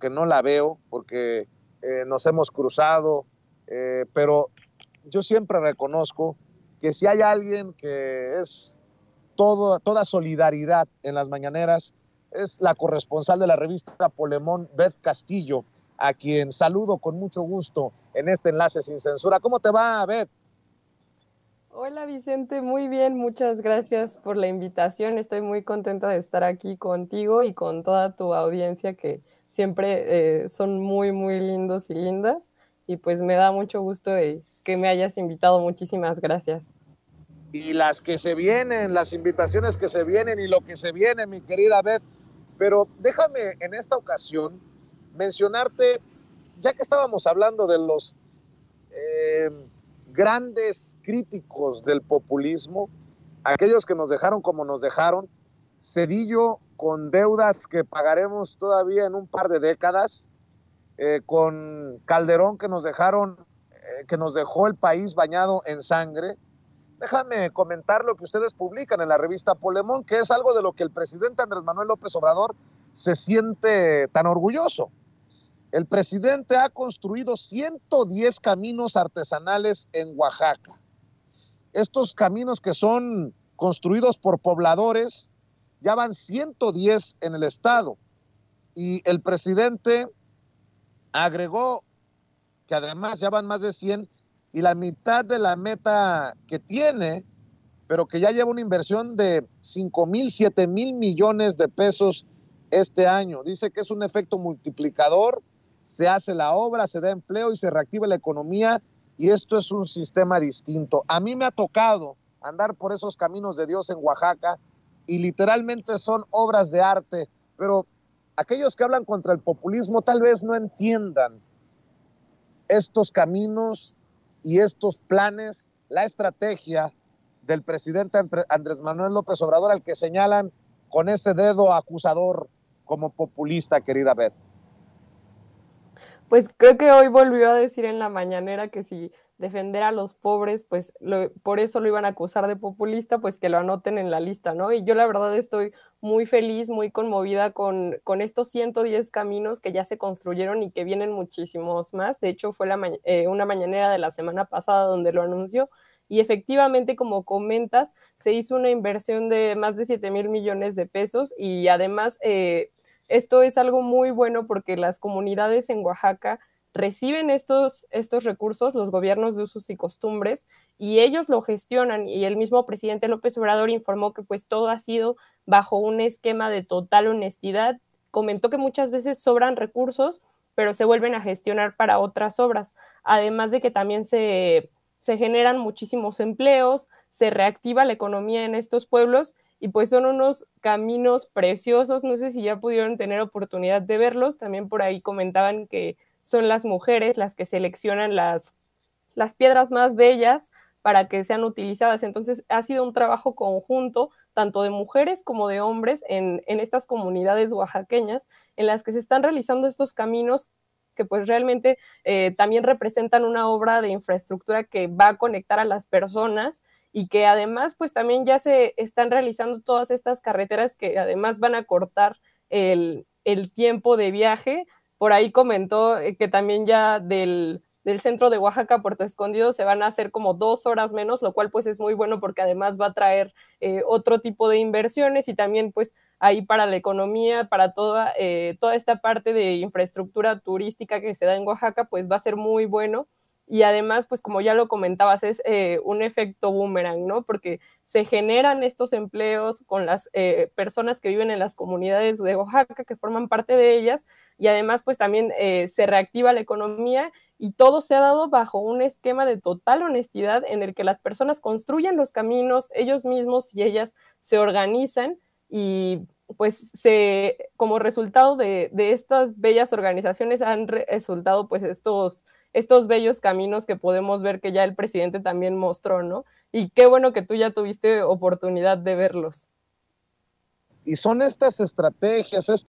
que no la veo porque eh, nos hemos cruzado, eh, pero yo siempre reconozco que si hay alguien que es toda solidaridad en las mañaneras, es la corresponsal de la revista Polemón, Beth Castillo, a quien saludo con mucho gusto en este enlace sin censura. ¿Cómo te va, Beth? Hola Vicente, muy bien, muchas gracias por la invitación. Estoy muy contenta de estar aquí contigo y con toda tu audiencia que, siempre eh, son muy, muy lindos y lindas. Y pues me da mucho gusto eh, que me hayas invitado. Muchísimas gracias. Y las que se vienen, las invitaciones que se vienen y lo que se viene, mi querida Beth. Pero déjame en esta ocasión mencionarte, ya que estábamos hablando de los eh, grandes críticos del populismo, aquellos que nos dejaron como nos dejaron, Cedillo con deudas que pagaremos todavía en un par de décadas, eh, con Calderón que nos dejaron, eh, que nos dejó el país bañado en sangre. Déjame comentar lo que ustedes publican en la revista Polemón, que es algo de lo que el presidente Andrés Manuel López Obrador se siente tan orgulloso. El presidente ha construido 110 caminos artesanales en Oaxaca. Estos caminos que son construidos por pobladores, ya van 110 en el estado. Y el presidente agregó que además ya van más de 100 y la mitad de la meta que tiene, pero que ya lleva una inversión de 5 mil, 7 mil millones de pesos este año. Dice que es un efecto multiplicador, se hace la obra, se da empleo y se reactiva la economía y esto es un sistema distinto. A mí me ha tocado andar por esos caminos de Dios en Oaxaca y literalmente son obras de arte, pero aquellos que hablan contra el populismo tal vez no entiendan estos caminos y estos planes, la estrategia del presidente Andrés Manuel López Obrador al que señalan con ese dedo acusador como populista, querida Beth pues creo que hoy volvió a decir en la mañanera que si defender a los pobres, pues por eso lo iban a acusar de populista, pues que lo anoten en la lista, ¿no? Y yo la verdad estoy muy feliz, muy conmovida con, estos 110 caminos que ya se construyeron y que vienen muchísimos más. De hecho, fue la eh, una mañanera de la semana pasada donde lo anunció. Y efectivamente, como comentas, se hizo una inversión de más de 7 mil millones de pesos y además eh, esto es algo muy bueno porque las comunidades en Oaxaca reciben estos, estos recursos, los gobiernos de usos y costumbres, y ellos lo gestionan. Y el mismo presidente López Obrador informó que pues todo ha sido bajo un esquema de total honestidad. Comentó que muchas veces sobran recursos, pero se vuelven a gestionar para otras obras. Además de que también se, se generan muchísimos empleos, se reactiva la economía en estos pueblos y pues son unos caminos preciosos. No sé si ya pudieron tener oportunidad de verlos. También por ahí comentaban que son las mujeres las que seleccionan las, las piedras más bellas para que sean utilizadas. Entonces ha sido un trabajo conjunto, tanto de mujeres como de hombres, en, estas comunidades oaxaqueñas, en las que se están realizando estos caminos que pues realmente eh, también representan una obra de infraestructura que va a conectar a las personas y que además pues también ya se están realizando todas estas carreteras que además van a cortar el, tiempo de viaje. Por ahí comentó eh, que también ya del, centro de Oaxaca a Puerto Escondido se van a hacer como dos horas menos, lo cual pues es muy bueno porque además va a traer eh, otro tipo de inversiones y también pues ahí para la economía, para toda, eh, toda esta parte de infraestructura turística que se da en Oaxaca, pues va a ser muy bueno y además, pues como ya lo comentabas, es eh, un efecto boomerang, ¿no? Porque se generan estos empleos con las eh, personas que viven en las comunidades de Oaxaca, que forman parte de ellas, y además, pues también eh, se reactiva la economía y todo se ha dado bajo un esquema de total honestidad en el que las personas construyen los caminos ellos mismos y ellas se organizan y pues se, como resultado de, de estas bellas organizaciones han resultado pues estos estos bellos caminos que podemos ver que ya el presidente también mostró, ¿no? Y qué bueno que tú ya tuviste oportunidad de verlos. Y son estas estrategias, estos